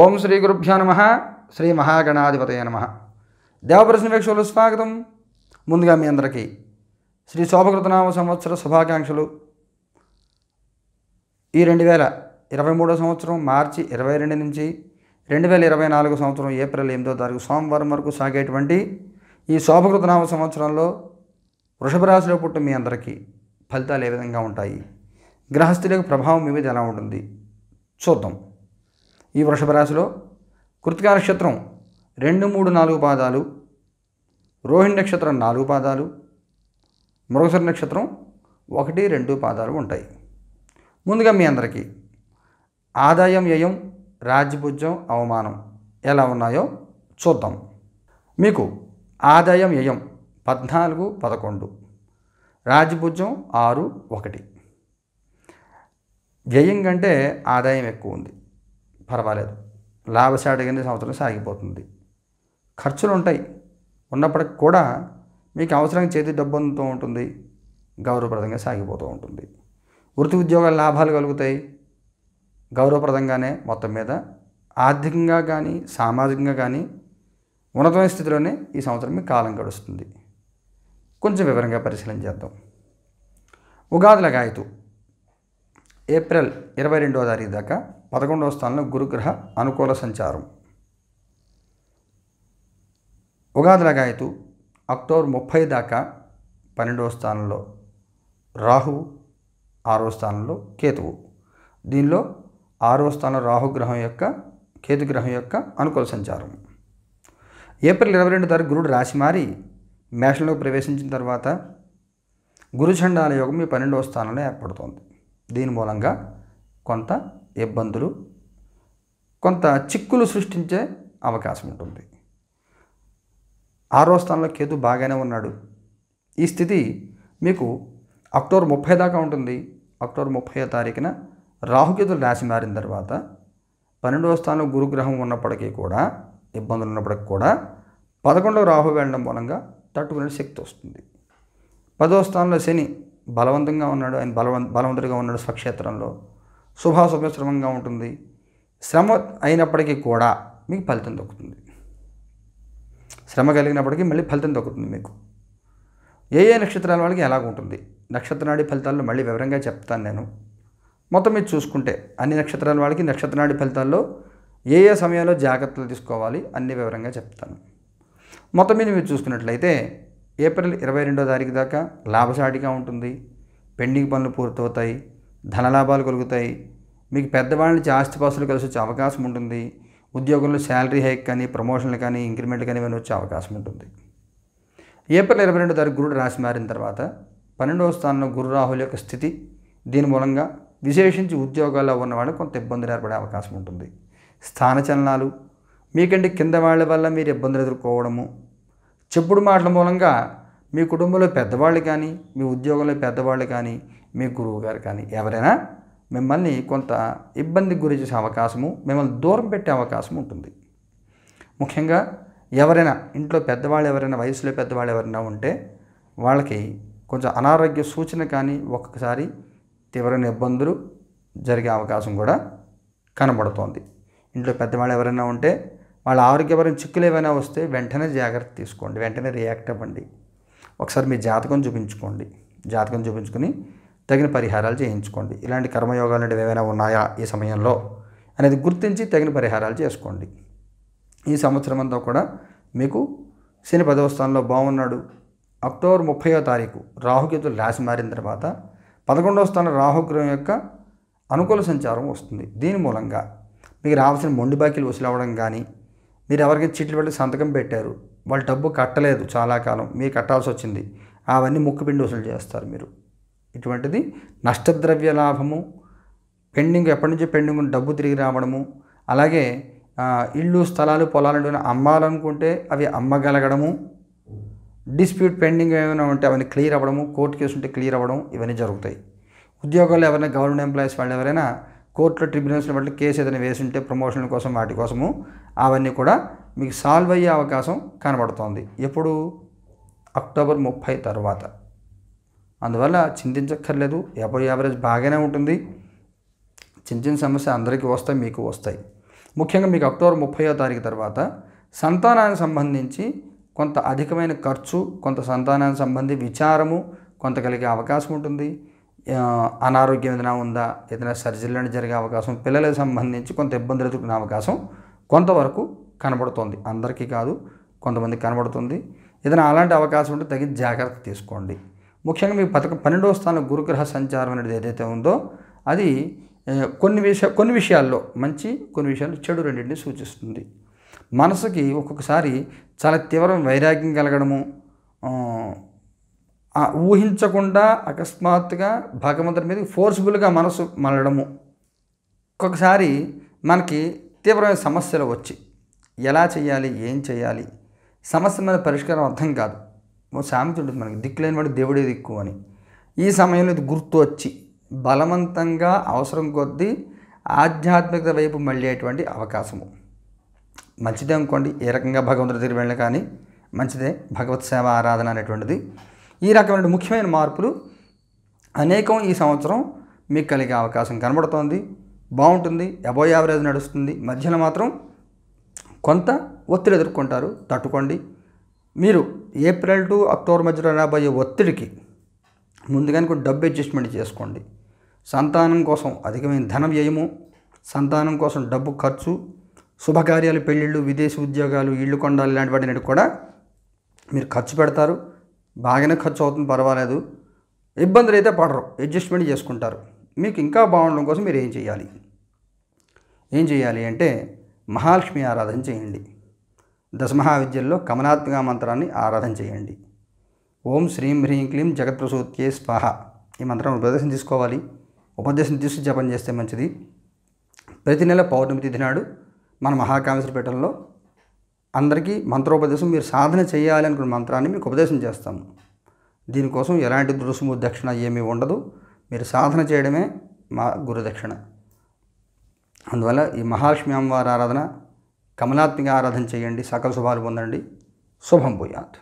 ఓం శ్రీ గురుభ్యో నమ శ్రీ మహాగణాధిపతయ నమ దేవప్రశ్నవేక్షలు స్వాగతం ముందుగా మీ అందరికీ శ్రీ శోభకృతనామ సంవత్సర శుభాకాంక్షలు ఈ రెండు వేల ఇరవై మూడో సంవత్సరం మార్చి ఇరవై రెండు నుంచి రెండు వేల ఇరవై నాలుగు సంవత్సరం ఏప్రిల్ ఎనిమిదో తారీఖు సోమవారం వరకు సాగేటువంటి ఈ శోభకృతనామ సంవత్సరంలో వృషభ రాశిలో పుట్టిన మీ అందరికీ ఫలితాలు ఏ విధంగా ఉంటాయి గ్రహస్థులకు ప్రభావం మీ మీద ఎలా ఉంటుంది చూద్దాం ఈ వృషభ రాశిలో కృతికా నక్షత్రం రెండు మూడు నాలుగు పాదాలు రోహిణి నక్షత్రం నాలుగు పాదాలు మృగసర నక్షత్రం ఒకటి రెండు పాదాలు ఉంటాయి ముందుగా మీ అందరికీ ఆదాయం వ్యయం రాజ్యభుజ్యం అవమానం ఎలా ఉన్నాయో చూద్దాం మీకు ఆదాయం వ్యయం పద్నాలుగు పదకొండు రాజ్యభుజ్యం ఆరు ఒకటి వ్యయం కంటే ఆదాయం ఎక్కువ ఉంది పర్వాలేదు లాభసాటి కింద సంవత్సరం సాగిపోతుంది ఖర్చులు ఉంటాయి ఉన్నప్పటికి కూడా మీకు అవసరం చేతి డబ్బు అందుతూ ఉంటుంది గౌరవప్రదంగా సాగిపోతూ ఉంటుంది వృత్తి ఉద్యోగాల లాభాలు కలుగుతాయి గౌరవప్రదంగానే మొత్తం మీద ఆర్థికంగా కానీ సామాజికంగా కానీ ఉన్నతమైన స్థితిలోనే ఈ సంవత్సరం మీకు కాలం గడుస్తుంది కొంచెం వివరంగా పరిశీలన చేద్దాం ఉగాదుల గాయతు ఏప్రిల్ ఇరవై రెండవ తారీఖు దాకా పదకొండవ స్థానంలో గురుగ్రహ అనుకూల సంచారం ఉగాది రగాయతు అక్టోబర్ ముప్పై దాకా పన్నెండవ స్థానంలో రాహు ఆరో స్థానంలో కేతువు దీనిలో ఆరో స్థానం రాహుగ్రహం యొక్క కేతుగ్రహం యొక్క అనుకూల సంచారం ఏప్రిల్ ఇరవై రెండు తారీఖు గురుడు రాశి మారి మేషంలోకి ప్రవేశించిన తర్వాత గురుచండాల యోగం మీ పన్నెండవ స్థానంలో ఏర్పడుతోంది దీని మూలంగా కొంత ఇబ్బందులు కొంత చిక్కులు సృష్టించే అవకాశం ఉంటుంది ఆరో స్థానంలో కేతు బాగానే ఉన్నాడు ఈ స్థితి మీకు అక్టోబర్ ముప్పై దాకా ఉంటుంది అక్టోబర్ ముప్పై తారీఖున రాహుకేతులు రాశి మారిన తర్వాత పన్నెండవ స్థానంలో గురుగ్రహం ఉన్నప్పటికీ కూడా ఇబ్బందులు ఉన్నప్పటికీ కూడా పదకొండవ రాహు వెళ్ళడం మూలంగా తట్టుకునే శక్తి వస్తుంది పదో స్థానంలో శని బలవంతంగా ఉన్నాడు ఆయన బలవంత బలవంతుడిగా ఉన్నాడు స్వక్షేత్రంలో శుభాశుభ్యం శ్రమంగా ఉంటుంది శ్రమ అయినప్పటికీ కూడా మీకు ఫలితం దొక్కుతుంది శ్రమ కలిగినప్పటికీ మళ్ళీ ఫలితం దొక్కుతుంది మీకు ఏ ఏ నక్షత్రాల వాళ్ళకి ఎలాగ ఉంటుంది నక్షత్రనాడి ఫలితాల్లో మళ్ళీ వివరంగా చెప్తాను నేను మొత్తం మీరు చూసుకుంటే అన్ని నక్షత్రాల వాళ్ళకి నక్షత్రనాడి ఫలితాల్లో ఏ ఏ సమయంలో జాగ్రత్తలు తీసుకోవాలి అన్ని వివరంగా చెప్తాను మొత్తం మీద మీరు చూసుకున్నట్లయితే ఏప్రిల్ ఇరవై రెండో తారీఖు దాకా లాభసాటిగా ఉంటుంది పెండింగ్ పనులు పూర్తవుతాయి ధనలాభాలు కలుగుతాయి మీకు పెద్దవాళ్ళ నుంచి ఆస్తిపాస్తులు కలిసి వచ్చే అవకాశం ఉంటుంది ఉద్యోగంలో శాలరీ హైక్ కానీ ప్రమోషన్లు కానీ ఇంక్రిమెంట్ కానీ ఇవన్నీ వచ్చే అవకాశం ఉంటుంది ఏప్రిల్ ఇరవై రెండో తారీఖు గురుడు రాసి మారిన తర్వాత పన్నెండవ స్థానంలో గురు రాహుల యొక్క స్థితి దీని మూలంగా విశేషించి ఉద్యోగాల్లో ఉన్న వాళ్ళకి కొంత ఇబ్బందులు ఏర్పడే అవకాశం ఉంటుంది స్థానచలనాలు మీకంటే కింద వాళ్ళ వల్ల మీరు ఇబ్బందులు ఎదుర్కోవడము చెప్పుడు మాటల మూలంగా మీ కుటుంబంలో పెద్దవాళ్ళు కానీ మీ ఉద్యోగంలో పెద్దవాళ్ళు కానీ మీ గురువు గారు కానీ ఎవరైనా మిమ్మల్ని కొంత ఇబ్బందికి గురి చేసే అవకాశము మిమ్మల్ని దూరం పెట్టే అవకాశం ఉంటుంది ముఖ్యంగా ఎవరైనా ఇంట్లో పెద్దవాళ్ళు ఎవరైనా వయసులో పెద్దవాళ్ళు ఎవరైనా ఉంటే వాళ్ళకి కొంచెం అనారోగ్య సూచన కానీ ఒక్కసారి తీవ్రమైన ఇబ్బందులు జరిగే అవకాశం కూడా కనబడుతోంది ఇంట్లో పెద్దవాళ్ళు ఎవరైనా ఉంటే వాళ్ళ ఆరోగ్యపరం చిక్కులు ఏమైనా వస్తే వెంటనే జాగ్రత్త తీసుకోండి వెంటనే రియాక్ట్ అవ్వండి ఒకసారి మీ జాతకం చూపించుకోండి జాతకం చూపించుకుని తగిన పరిహారాలు చేయించుకోండి ఇలాంటి కర్మయోగాలు అనేవి ఏమైనా ఉన్నాయా ఈ సమయంలో అనేది గుర్తించి తగిన పరిహారాలు చేసుకోండి ఈ సంవత్సరం అంతా కూడా మీకు శని పదవ స్థానంలో బాగున్నాడు అక్టోబర్ ముప్పయో తారీఖు రాహుకేతులు రాశి మారిన తర్వాత పదకొండవ స్థానం రాహుగ్రహం యొక్క అనుకూల సంచారం వస్తుంది దీని మూలంగా మీకు రావాల్సిన మొండి బాకీలు వసూలవడం కానీ మీరు ఎవరికైనా చిట్లు పెట్టి సంతకం పెట్టారు వాళ్ళు డబ్బు కట్టలేదు చాలా కాలం మీరు కట్టాల్సి వచ్చింది అవన్నీ ముక్కుపిండి వసూలు చేస్తారు మీరు ఇటువంటిది నష్టద్రవ్య లాభము పెండింగ్ ఎప్పటి నుంచి పెండింగ్ డబ్బు తిరిగి రావడము అలాగే ఇళ్ళు స్థలాలు పొలాలు అమ్మాలనుకుంటే అవి అమ్మగలగడము డిస్ప్యూట్ పెండింగ్ ఏమైనా ఉంటే అవన్నీ క్లియర్ అవ్వడము కోర్టు కేసు ఉంటే క్లియర్ అవ్వడం ఇవన్నీ జరుగుతాయి ఉద్యోగాలు ఎవరైనా గవర్నమెంట్ ఎంప్లాయీస్ వాళ్ళు ఎవరైనా కోర్టులో ట్రిబ్యునల్స్ని బట్టి కేసు ఏదైనా వేసి ఉంటే ప్రమోషన్ల కోసం వాటి కోసము అవన్నీ కూడా మీకు సాల్వ్ అయ్యే అవకాశం కనబడుతోంది ఎప్పుడు అక్టోబర్ ముప్పై తర్వాత అందువల్ల చింతించక్కర్లేదు అబో యావరేజ్ బాగానే ఉంటుంది చిన్న చిన్న సమస్య అందరికీ వస్తాయి మీకు వస్తాయి ముఖ్యంగా మీకు అక్టోబర్ ముప్పయో తారీఖు తర్వాత సంతానానికి సంబంధించి కొంత అధికమైన ఖర్చు కొంత సంతానానికి సంబంధించి విచారము కొంత కలిగే అవకాశం ఉంటుంది అనారోగ్యం ఏదైనా ఉందా ఏదైనా సర్జరీలను జరిగే అవకాశం పిల్లలకు సంబంధించి కొంత ఇబ్బందులు ఎదుర్కొనే అవకాశం కొంతవరకు కనబడుతుంది అందరికీ కాదు కొంతమంది కనబడుతుంది ఏదైనా అలాంటి అవకాశం ఉంటే తగిన జాగ్రత్త తీసుకోండి ముఖ్యంగా మీ పథక పన్నెండవ స్థానం గురుగ్రహ సంచారం అనేది ఏదైతే ఉందో అది కొన్ని విషయ కొన్ని విషయాల్లో మంచి కొన్ని విషయాల్లో చెడు రెండింటిని సూచిస్తుంది మనసుకి ఒక్కొక్కసారి చాలా తీవ్రం వైరాగ్యం కలగడము ఊహించకుండా అకస్మాత్తుగా భగవంతుడి మీద ఫోర్స్ఫుల్గా మనసు మళ్ళడము ఒక్కొక్కసారి మనకి తీవ్రమైన సమస్యలు వచ్చి ఎలా చేయాలి ఏం చేయాలి సమస్య మీద పరిష్కారం అర్థం కాదు సామెత ఉంటుంది మనకి దిక్కులేని వాడు దేవుడే దిక్కు అని ఈ సమయంలో ఇది గుర్తు వచ్చి బలవంతంగా అవసరం కొద్దీ ఆధ్యాత్మికత వైపు మళ్ళేటువంటి అవకాశము మంచిదే అనుకోండి ఏ రకంగా భగవంతుడి దగ్గర వెళ్ళిన కానీ మంచిదే భగవత్ సేవ ఆరాధన అనేటువంటిది ఈ రకమైన ముఖ్యమైన మార్పులు అనేకం ఈ సంవత్సరం మీకు కలిగే అవకాశం కనబడుతోంది బాగుంటుంది అబో యావరేజ్ నడుస్తుంది మధ్యలో మాత్రం కొంత ఒత్తిడి ఎదుర్కొంటారు తట్టుకోండి మీరు ఏప్రిల్ టు అక్టోబర్ మధ్యలో రాబోయే ఒత్తిడికి ముందుగానే కొన్ని డబ్బు అడ్జస్ట్మెంట్ చేసుకోండి సంతానం కోసం అధికమైన ధన వ్యయము సంతానం కోసం డబ్బు ఖర్చు శుభకార్యాలు పెళ్ళిళ్ళు విదేశీ ఉద్యోగాలు ఇళ్ళు కొండాలు ఇలాంటి వాటిని కూడా మీరు ఖర్చు పెడతారు బాగానే ఖర్చు అవుతుంది పర్వాలేదు ఇబ్బందులు అయితే పడరు అడ్జస్ట్మెంట్ చేసుకుంటారు మీకు ఇంకా బాగుండడం కోసం మీరు ఏం చేయాలి ఏం చేయాలి అంటే మహాలక్ష్మి ఆరాధన చేయండి దశమహావిద్యల్లో కమనాత్మక మంత్రాన్ని ఆరాధన చేయండి ఓం శ్రీం హ్రీం క్లీం జగత్ప్రసూత్యే స్వాహ ఈ మంత్రం ఉపదేశం తీసుకోవాలి ఉపదేశం తీసుకు జపం చేస్తే మంచిది ప్రతి నెల పౌర్ణమి తిథి నాడు మన మహాకామేశ్వరపేటంలో అందరికీ మంత్రోపదేశం మీరు సాధన చేయాలి అనుకున్న మంత్రాన్ని మీకు ఉపదేశం చేస్తాము దీనికోసం ఎలాంటి దురుసుము దక్షిణ ఏమీ ఉండదు మీరు సాధన చేయడమే మా గురుదక్షిణ అందువల్ల ఈ మహాలక్ష్మి అమ్మవారి ఆరాధన కమలాత్మిక ఆరాధన చేయండి సకల శుభాలు పొందండి శుభం భూయాత్